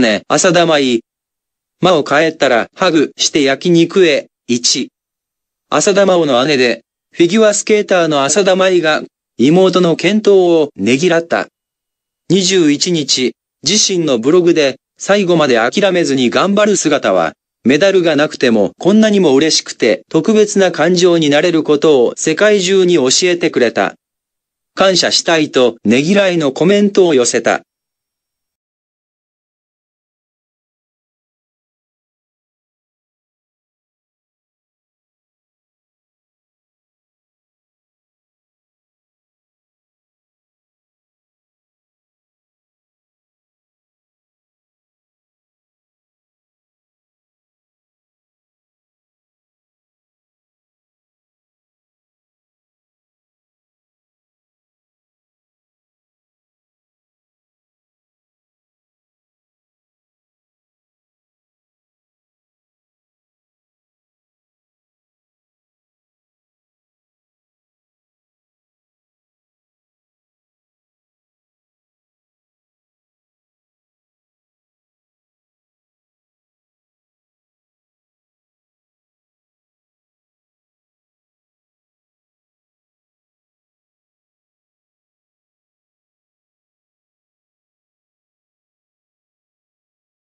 姉、浅田舞。魔を帰ったらハグして焼肉へ、1。浅田真央の姉で、フィギュアスケーターの浅田舞が、妹の健闘をねぎらった。21日、自身のブログで、最後まで諦めずに頑張る姿は、メダルがなくてもこんなにも嬉しくて特別な感情になれることを世界中に教えてくれた。感謝したいとねぎらいのコメントを寄せた。